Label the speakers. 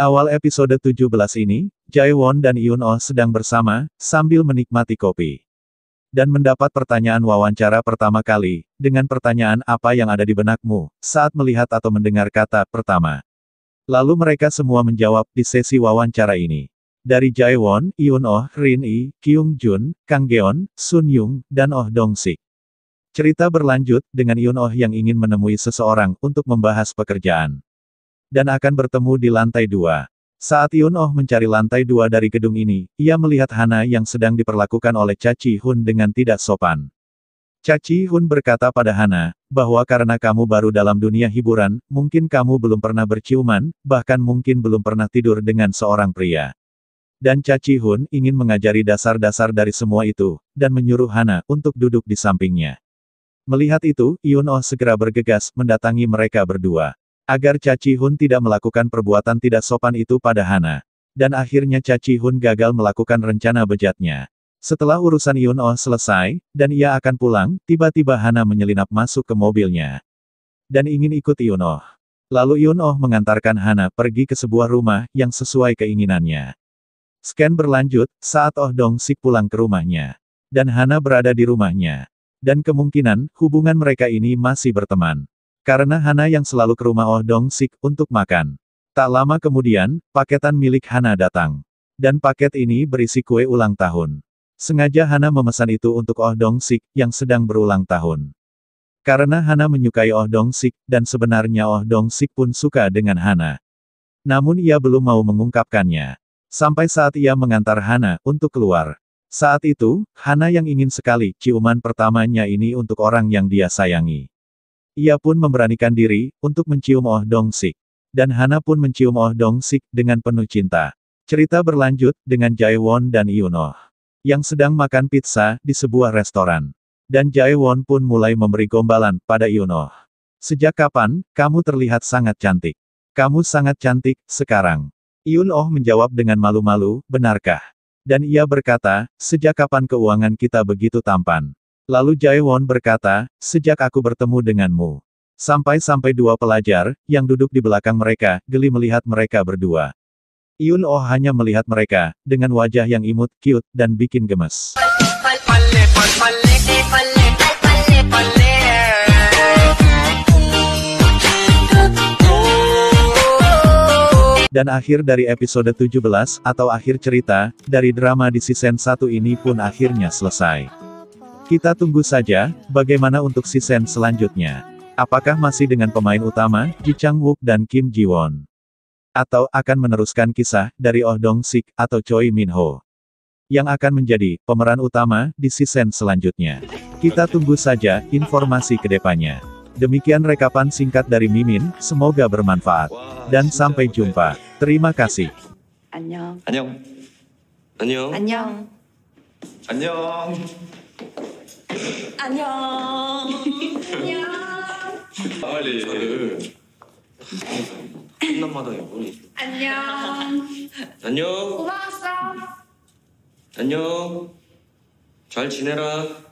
Speaker 1: awal episode 17 ini, Jae Won dan Yoon Oh sedang bersama, sambil menikmati kopi. Dan mendapat pertanyaan wawancara pertama kali, dengan pertanyaan apa yang ada di benakmu, saat melihat atau mendengar kata pertama. Lalu mereka semua menjawab di sesi wawancara ini. Dari Jae Won, Yoon Oh, Rin Yi, Kyung Jun, Kang Geon, Sun Yung, dan Oh Dong Sik. Cerita berlanjut, dengan Yoon Oh yang ingin menemui seseorang, untuk membahas pekerjaan dan akan bertemu di lantai dua. Saat Yun Oh mencari lantai dua dari gedung ini, ia melihat Hana yang sedang diperlakukan oleh Caci Hun dengan tidak sopan. Caci Hun berkata pada Hana, bahwa karena kamu baru dalam dunia hiburan, mungkin kamu belum pernah berciuman, bahkan mungkin belum pernah tidur dengan seorang pria. Dan Caci Hun ingin mengajari dasar-dasar dari semua itu, dan menyuruh Hana untuk duduk di sampingnya. Melihat itu, Yun Oh segera bergegas mendatangi mereka berdua agar Caci Hun tidak melakukan perbuatan tidak sopan itu pada Hana. Dan akhirnya Caci Hun gagal melakukan rencana bejatnya. Setelah urusan Yun Oh selesai, dan ia akan pulang, tiba-tiba Hana menyelinap masuk ke mobilnya. Dan ingin ikut Yun Oh. Lalu Yun Oh mengantarkan Hana pergi ke sebuah rumah yang sesuai keinginannya. Scan berlanjut, saat Oh Dong Sik pulang ke rumahnya. Dan Hana berada di rumahnya. Dan kemungkinan, hubungan mereka ini masih berteman. Karena Hana yang selalu ke rumah Oh Dong Sik untuk makan. Tak lama kemudian, paketan milik Hana datang. Dan paket ini berisi kue ulang tahun. Sengaja Hana memesan itu untuk Oh Dong Sik yang sedang berulang tahun. Karena Hana menyukai Oh Dong Sik, dan sebenarnya Oh Dong Sik pun suka dengan Hana. Namun ia belum mau mengungkapkannya. Sampai saat ia mengantar Hana untuk keluar. Saat itu, Hana yang ingin sekali ciuman pertamanya ini untuk orang yang dia sayangi. Ia pun memberanikan diri untuk mencium Oh Dong Sik. Dan Hana pun mencium Oh Dong Sik dengan penuh cinta. Cerita berlanjut dengan Jae Won dan Yunoh yang sedang makan pizza di sebuah restoran. Dan Jae Won pun mulai memberi gombalan pada Yunoh. Sejak kapan, kamu terlihat sangat cantik? Kamu sangat cantik, sekarang. Yunoh menjawab dengan malu-malu, benarkah? Dan ia berkata, sejak kapan keuangan kita begitu tampan? Lalu Jae Won berkata, sejak aku bertemu denganmu. Sampai-sampai dua pelajar, yang duduk di belakang mereka, geli melihat mereka berdua. Yun Oh hanya melihat mereka, dengan wajah yang imut, cute, dan bikin gemes. Dan akhir dari episode 17, atau akhir cerita, dari drama di season 1 ini pun akhirnya selesai. Kita tunggu saja, bagaimana untuk season selanjutnya. Apakah masih dengan pemain utama, Ji Chang Wook dan Kim Ji Won? Atau, akan meneruskan kisah, dari Oh Dong Sik, atau Choi Min Ho? Yang akan menjadi, pemeran utama, di season selanjutnya. Kita tunggu saja, informasi kedepannya. Demikian rekapan singkat dari Mimin, semoga bermanfaat. Dan sampai jumpa. Terima kasih. Annyeong. 안녕. 안녕. 안녕. 안녕. 안녕. 안녕. 빨리. 끝남마다 이보니 안녕. 안녕. 고마웠어. 안녕. 잘 지내라.